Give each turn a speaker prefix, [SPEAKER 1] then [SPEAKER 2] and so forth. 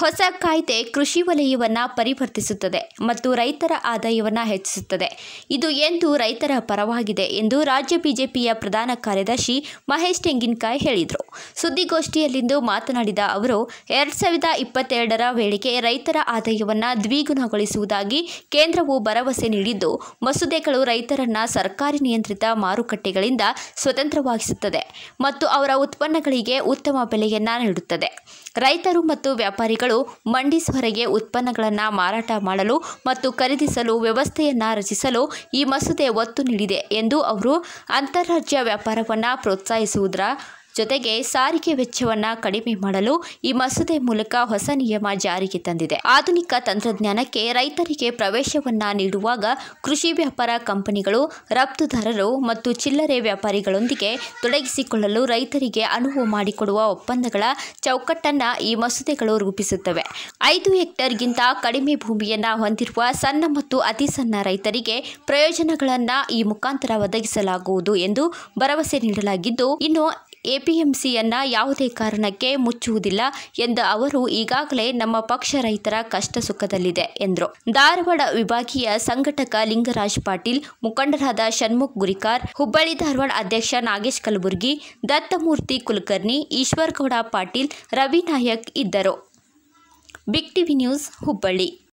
[SPEAKER 1] ಹೊಸ ಕಾಯ್ದೆ ಕೃಷಿ ವಲಯವನ್ನು ಪರಿವರ್ತಿಸುತ್ತದೆ ಮತ್ತು ರೈತರ ಆದಾಯವನ್ನು ಹೆಚ್ಚಿಸುತ್ತದೆ ಇದು ಎಂದು ರೈತರ ಪರವಾಗಿದೆ ಎಂದು ರಾಜ್ಯ ಬಿಜೆಪಿಯ ಪ್ರಧಾನ ಕಾರ್ಯದರ್ಶಿ ಮಹೇಶ್ ತೆಂಗಿನಕಾಯಿ ಹೇಳಿದರು ಸುದ್ದಿಗೋಷ್ಠಿಯಲ್ಲಿಂದು ಮಾತನಾಡಿದ ಅವರು ಎರಡು ಸಾವಿರದ ಇಪ್ಪತ್ತೆರಡರ ವೇಳೆಗೆ ರೈತರ ಆದಾಯವನ್ನು ದ್ವಿಗುಣಗೊಳಿಸುವುದಾಗಿ ಕೇಂದ್ರವು ಭರವಸೆ ನೀಡಿದ್ದು ಮಸೂದೆಗಳು ರೈತರನ್ನು ಸರ್ಕಾರಿ ನಿಯಂತ್ರಿತ ಮಾರುಕಟ್ಟೆಗಳಿಂದ ಸ್ವತಂತ್ರವಾಗಿಸುತ್ತದೆ ಮತ್ತು ಅವರ ಉತ್ಪನ್ನಗಳಿಗೆ ಉತ್ತಮ ಬೆಲೆಯನ್ನು ನೀಡುತ್ತದೆ ರೈತರು ಮತ್ತು ವ್ಯಾಪಾರಿಗಳು ಮಂಡಿಸ್ ಮಂಡಿಸ್ವರೆಗೆ ಉತ್ಪನ್ನಗಳನ್ನು ಮಾರಾಟ ಮಾಡಲು ಮತ್ತು ಖರೀದಿಸಲು ವ್ಯವಸ್ಥೆಯನ್ನು ರಚಿಸಲು ಈ ಮಸೂದೆ ಒತ್ತು ನೀಡಿದೆ ಎಂದು ಅವರು ಅಂತಾರಾಜ್ಯ ವ್ಯಾಪಾರವನ್ನು ಪ್ರೋತ್ಸಾಹಿಸುವುದರ ಜೊತೆಗೆ ಸಾರಿಗೆ ವೆಚ್ಚವನ್ನು ಕಡಿಮೆ ಮಾಡಲು ಈ ಮಸೂದೆ ಮೂಲಕ ಹೊಸ ನಿಯಮ ಜಾರಿಗೆ ತಂದಿದೆ ಆಧುನಿಕ ತಂತ್ರಜ್ಞಾನಕ್ಕೆ ರೈತರಿಗೆ ಪ್ರವೇಶವನ್ನ ನೀಡುವಾಗ ಕೃಷಿ ವ್ಯಾಪಾರ ಕಂಪನಿಗಳು ರಫ್ತುದಾರರು ಮತ್ತು ಚಿಲ್ಲರೆ ವ್ಯಾಪಾರಿಗಳೊಂದಿಗೆ ತೊಡಗಿಸಿಕೊಳ್ಳಲು ರೈತರಿಗೆ ಅನುವು ಮಾಡಿಕೊಡುವ ಒಪ್ಪಂದಗಳ ಚೌಕಟ್ಟನ್ನು ಈ ಮಸೂದೆಗಳು ರೂಪಿಸುತ್ತವೆ ಐದು ಹೆಕ್ಟರ್ಗಿಂತ ಕಡಿಮೆ ಭೂಮಿಯನ್ನ ಹೊಂದಿರುವ ಸಣ್ಣ ಮತ್ತು ಅತಿ ಸಣ್ಣ ರೈತರಿಗೆ ಪ್ರಯೋಜನಗಳನ್ನು ಈ ಮುಖಾಂತರ ಒದಗಿಸಲಾಗುವುದು ಎಂದು ಭರವಸೆ ನೀಡಲಾಗಿದ್ದು ಇನ್ನು ಎಪಿಎಂಸಿಯನ್ನ ಯಾವುದೇ ಕಾರಣಕ್ಕೆ ಮುಚ್ಚುವುದಿಲ್ಲ ಎಂದ ಅವರು ಈಗಾಗಲೇ ನಮ್ಮ ಪಕ್ಷ ರೈತರ ಕಷ್ಟ ಸುಖದಲ್ಲಿದೆ ಎಂದರು ಧಾರವಾಡ ವಿಭಾಗೀಯ ಸಂಘಟಕ ಲಿಂಗರಾಜ್ ಪಾಟೀಲ್ ಮುಖಂಡರಾದ ಷಣ್ಮುಖ್ ಗುರಿಕಾರ್ ಹುಬ್ಬಳ್ಳಿ ಧಾರವಾಡ ಅಧ್ಯಕ್ಷ ನಾಗೇಶ್ ಕಲಬುರ್ಗಿ ದತ್ತಮೂರ್ತಿ ಕುಲಕರ್ಣಿ ಈಶ್ವರ್ಗೌಡ ಪಾಟೀಲ್ ರವಿ ನಾಯಕ್ ಇದ್ದರು ಬಿಗ್ ಟಿವಿ ನ್ಯೂಸ್ ಹುಬ್ಬಳ್ಳಿ